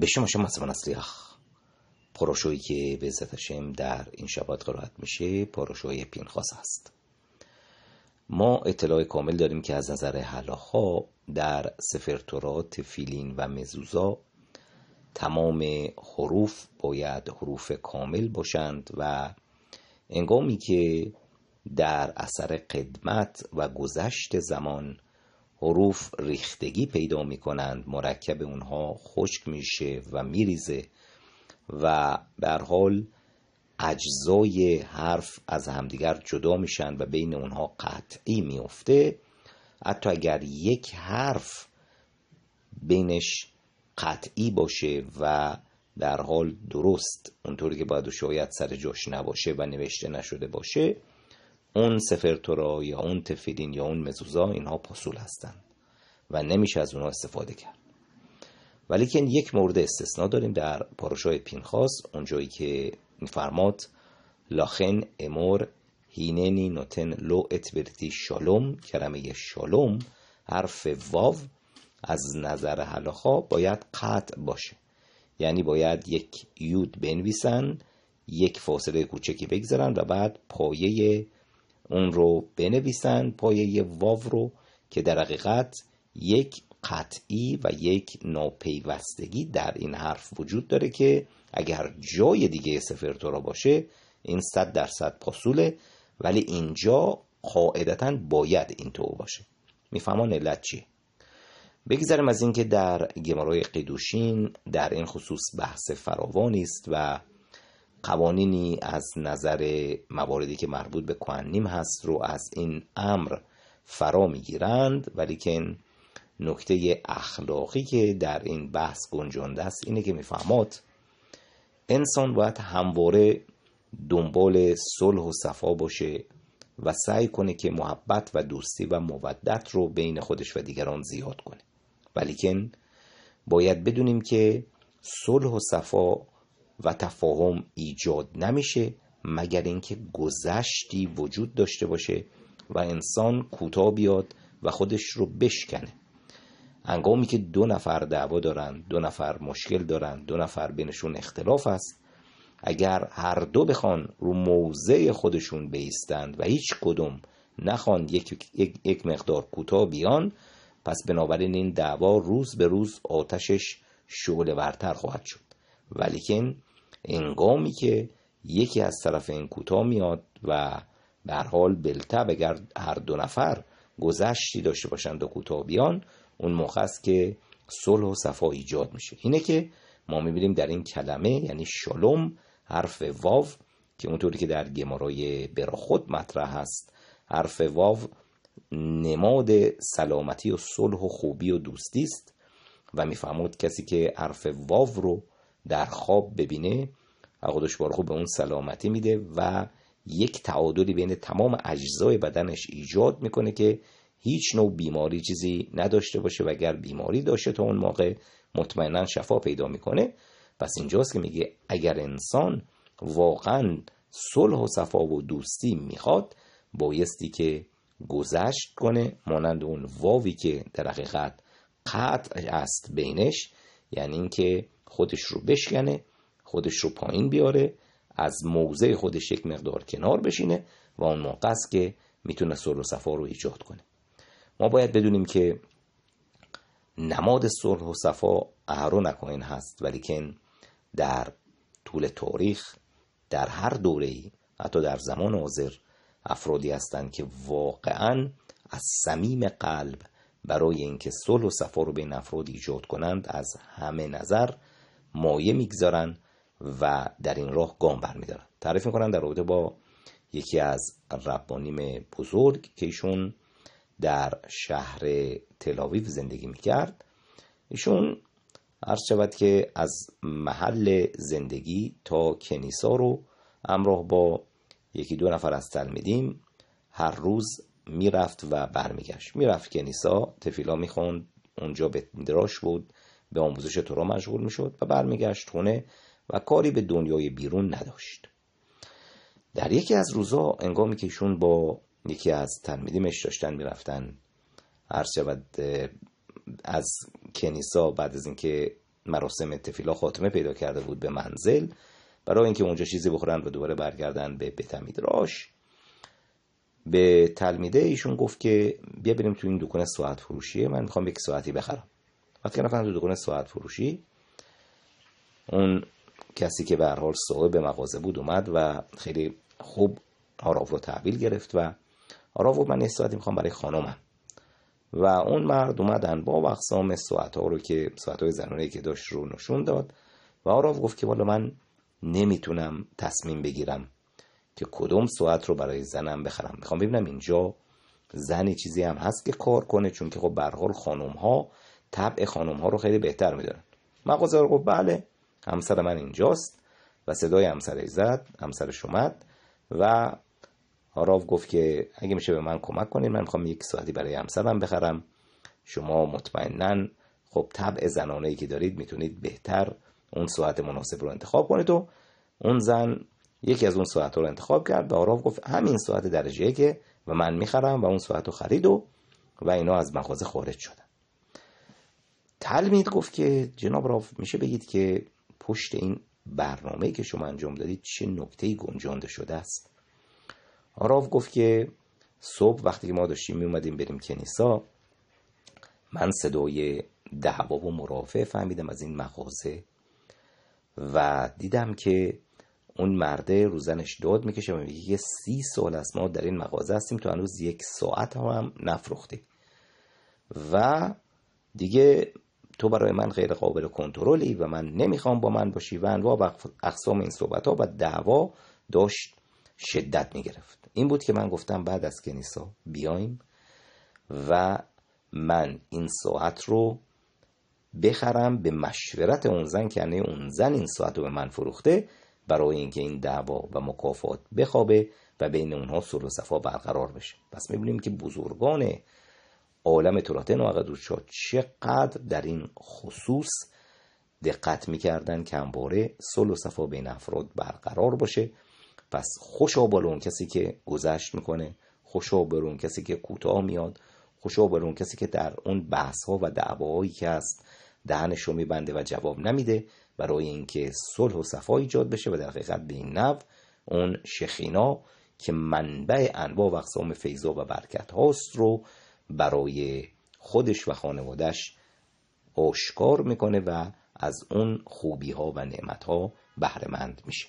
به شما شما نصریخ پروشویی که به عزت در این شبات قرائت میشه پین پینخاس است ما اطلاع کامل داریم که از نظر حلاخا در سفرتورات فیلین و مزوزا تمام حروف باید حروف کامل باشند و انگامی که در اثر قدمت و گذشت زمان حروف ریختگی پیدا می کنند مرکب اونها خشک میشه و میریزه و در حال اجزای حرف از همدیگر جدا میشن و بین اونها قطعی میفته حتی اگر یک حرف بینش قطعی باشه و در حال درست اونطوری که باید و شاید سر جاش نباشه و نوشته نشده باشه اون سفرتورا یا اون تفیدین یا اون مزوزا اینها پاسول هستند و نمیشه از اونها استفاده کرد ولی که یک مورد استثنا داریم در پاروشای پینخاس اونجایی که میفرماد لاخن امور هیننی نوتن لو اتبرتی شالوم کلمه شالوم حرف واو از نظر حلاخا باید قطع باشه یعنی باید یک یود بنویسن یک فاصله کوچکی بگذارن و بعد پایه اون رو بنویسن پایه واو رو که در حقیقت یک قطعی و یک ناپیوستگی در این حرف وجود داره که اگر جای دیگه سفرتورا باشه این صد درصد پاسوله ولی اینجا قاعدتا باید این تو باشه میفهمان علت چیه بگذاریم از اینکه در گمارای قدوشین در این خصوص بحث فراوانی است و قوانینی از نظر مواردی که مربوط به کوهنیم هست رو از این امر فرا میگیرند ولیکن نکته اخلاقی که در این بحث گنجانده است اینه که میفهمد انسان باید همواره دنبال صلح و صفا باشه و سعی کنه که محبت و دوستی و مودت رو بین خودش و دیگران زیاد کنه ولیکن باید بدونیم که صلح و صفا و تفاهم ایجاد نمیشه مگر اینکه گذشتی وجود داشته باشه و انسان کوتاه بیاد و خودش رو بشکنه انگامی که دو نفر دعوا دارن دو نفر مشکل دارن دو نفر بینشون اختلاف است اگر هر دو بخوان رو موضع خودشون بیستند و هیچ کدوم نخوان یک, یک،, مقدار کوتاه بیان پس بنابراین این دعوا روز به روز آتشش شغل ورتر خواهد شد ولیکن انگامی که یکی از طرف این کوتا میاد و به حال بلتب اگر هر دو نفر گذشتی داشته باشند و کوتا بیان اون موقع است که صلح و صفا ایجاد میشه اینه که ما میبینیم در این کلمه یعنی شلوم حرف واو که اونطوری که در گمارای براخود مطرح هست حرف واو نماد سلامتی و صلح و خوبی و دوستی است و میفهمود کسی که حرف واو رو در خواب ببینه خودش بارخو به اون سلامتی میده و یک تعادلی بین تمام اجزای بدنش ایجاد میکنه که هیچ نوع بیماری چیزی نداشته باشه و اگر بیماری داشته تا اون موقع مطمئنا شفا پیدا میکنه پس اینجاست که میگه اگر انسان واقعا صلح و صفا و دوستی میخواد بایستی که گذشت کنه مانند اون واوی که در حقیقت قطع است بینش یعنی اینکه خودش رو بشکنه خودش رو پایین بیاره از موضع خودش یک مقدار کنار بشینه و اون موقع است که میتونه صلح و صفا رو ایجاد کنه ما باید بدونیم که نماد صلح و صفا اهرون اکاین هست ولیکن در طول تاریخ در هر دوره ای حتی در زمان حاضر افرادی هستند که واقعا از صمیم قلب برای اینکه صلح و صفا رو بین افراد ایجاد کنند از همه نظر مایه میگذارن و در این راه گام برمیدارن تعریف میکنن در رابطه با یکی از ربانیم بزرگ که ایشون در شهر تلاویف زندگی میکرد ایشون عرض شود که از محل زندگی تا کنیسا رو امراه با یکی دو نفر از تلمیدیم هر روز میرفت و برمیگشت میرفت کنیسا تفیلا میخوند اونجا به دراش بود به آموزش تورا مشغول میشد و برمیگشت خونه و کاری به دنیای بیرون نداشت در یکی از روزا انگامی که ایشون با یکی از تلمیدیمش داشتن میرفتن هر شود از کنیسا بعد از اینکه مراسم تفیلا خاتمه پیدا کرده بود به منزل برای اینکه اونجا چیزی بخورن و دوباره برگردن به بتمید راش به تلمیده ایشون گفت که بیا بریم تو این دکونه ساعت فروشیه من میخوام یک ساعتی بخرم وقتی رفتن تو دکان ساعت فروشی اون کسی که به حال صاحب مغازه بود اومد و خیلی خوب آراف رو تحویل گرفت و آراف رو من یه ساعتی میخوام برای خانمم و اون مرد اومدن با اقسام ساعت ها رو که ساعت های زنانه که داشت رو نشون داد و آراف گفت که والا من نمیتونم تصمیم بگیرم که کدوم ساعت رو برای زنم بخرم میخوام ببینم اینجا زنی چیزی هم هست که کار کنه چون که خب به خانم ها طبع خانم ها رو خیلی بهتر میدونن مغازه رو گفت بله همسر من اینجاست و صدای همسر زد همسر اومد و آراف گفت که اگه میشه به من کمک کنید من میخوام یک ساعتی برای همسرم بخرم شما مطمئنا خب طبع زنانه که دارید میتونید بهتر اون ساعت مناسب رو انتخاب کنید و اون زن یکی از اون ساعت رو انتخاب کرد و آراف گفت همین ساعت درجه که و من میخرم و اون ساعت رو خرید و و اینا از مغازه خارج شدن تلمید گفت که جناب راف میشه بگید که پشت این برنامه که شما انجام دادید چه نکته‌ای گنجانده شده است راف گفت که صبح وقتی که ما داشتیم میومدیم اومدیم بریم کنیسا من صدای دعوا و مرافع فهمیدم از این مغازه و دیدم که اون مرده روزنش داد میکشه و میگه که سی سال از ما در این مغازه هستیم تو هنوز یک ساعت هم نفروخته و دیگه تو برای من غیر قابل کنترلی و من نمیخوام با من باشی و انواع اقسام این صحبت ها و دعوا داشت شدت میگرفت این بود که من گفتم بعد از کنیسا بیایم و من این ساعت رو بخرم به مشورت اون زن که اون زن این ساعت رو به من فروخته برای اینکه این دعوا و مکافات بخوابه و بین اونها سر و صفا برقرار بشه پس میبینیم که بزرگان عالم توراتن و قدوشا چقدر در این خصوص دقت میکردن که همواره صلح و صفا بین افراد برقرار باشه پس خوشا بر اون کسی که گذشت میکنه خوشا بر اون کسی که کوتاه میاد خوشا بر کسی که در اون بحث ها و دعواهایی که هست دهنش رو میبنده و جواب نمیده برای اینکه صلح و صفا ایجاد بشه و در حقیقت به این نو اون شخینا که منبع انواع و اقسام فیضا و برکت هاست رو برای خودش و خانوادش آشکار میکنه و از اون خوبی ها و نعمت ها بهرمند میشه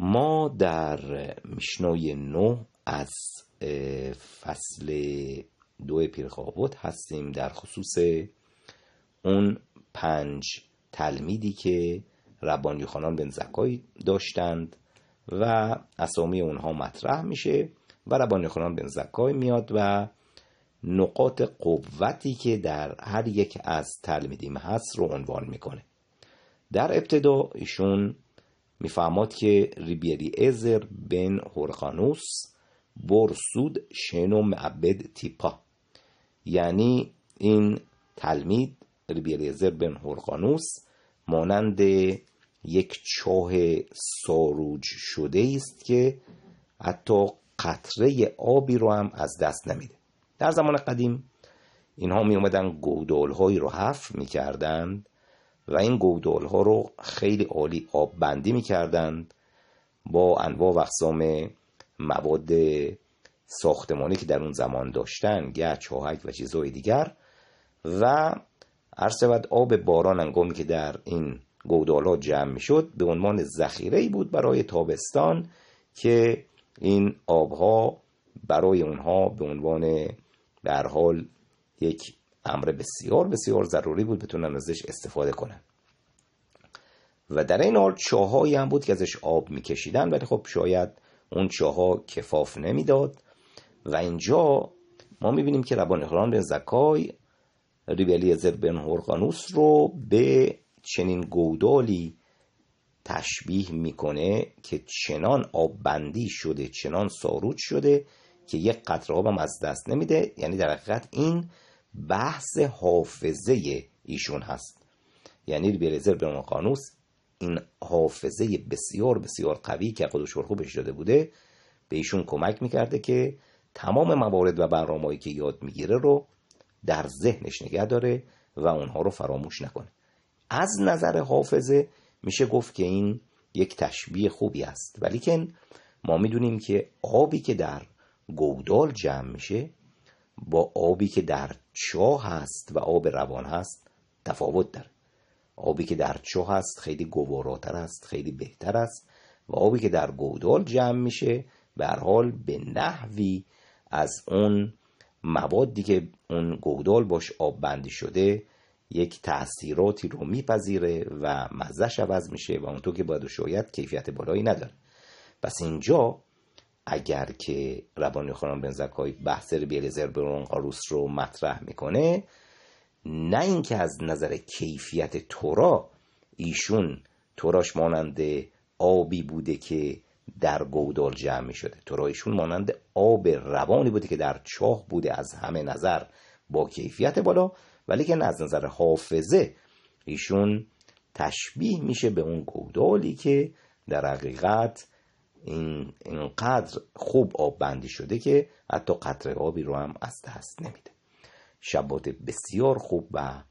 ما در میشنای نو از فصل دو پیرخابوت هستیم در خصوص اون پنج تلمیدی که ربانی خانان بن زکای داشتند و اسامی اونها مطرح میشه و ربانی خوران بن زکای میاد و نقاط قوتی که در هر یک از تلمیدیم هست رو عنوان میکنه در ابتدا ایشون میفهمد که ریبیری ازر بن هرخانوس برسود شنو معبد تیپا یعنی این تلمید ریبیری ازر بن هرخانوس مانند یک چاه ساروج شده است که حتی قطره آبی رو هم از دست نمیده در زمان قدیم اینها می اومدن گودال هایی رو حفر می و این گودال ها رو خیلی عالی آب بندی می با انواع و اقسام مواد ساختمانی که در اون زمان داشتن گچ، چاهک و چیزهای دیگر و عرض آب باران انگامی که در این گودال ها جمع می شد به عنوان ذخیره بود برای تابستان که این آبها برای اونها به عنوان در حال یک امر بسیار بسیار ضروری بود بتونن ازش استفاده کنن و در این حال چاهایی هم بود که ازش آب میکشیدن ولی خب شاید اون چاها کفاف نمیداد و اینجا ما میبینیم که ربان اخران بن زکای ریبلیزر بن هرقانوس رو به چنین گودالی تشبیه میکنه که چنان آب بندی شده چنان ساروج شده که یک قطره هم از دست نمیده یعنی در حقیقت این بحث حافظه ایشون هست یعنی بلیزر به قانوس این حافظه بسیار بسیار قوی که خودش خوبش بهش داده بوده به ایشون کمک میکرده که تمام موارد و برنامه‌ای که یاد میگیره رو در ذهنش نگه داره و اونها رو فراموش نکنه از نظر حافظه میشه گفت که این یک تشبیه خوبی است ولیکن ما میدونیم که آبی که در گودال جمع میشه با آبی که در چاه هست و آب روان هست تفاوت داره آبی که در چاه هست خیلی گواراتر است خیلی بهتر است و آبی که در گودال جمع میشه به حال به نحوی از اون موادی که اون گودال باش آب بندی شده یک تاثیراتی رو میپذیره و مزهش عوض میشه و اونطور که باید شاید کیفیت بالایی نداره پس اینجا اگر که ربانی خانم بنزکای بحث بیلزر برون آروس رو مطرح میکنه نه اینکه از نظر کیفیت تورا ایشون توراش مانند آبی بوده که در گودال جمع میشده تورا ایشون مانند آب روانی بوده که در چاه بوده از همه نظر با کیفیت بالا ولی که از نظر حافظه ایشون تشبیه میشه به اون گودالی که در حقیقت این اینقدر خوب آب بندی شده که حتی قطره آبی رو هم از دست نمیده شبات بسیار خوب و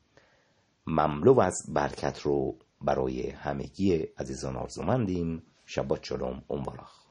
مملو از برکت رو برای همگی عزیزان آرزومندیم شبات اون براخ.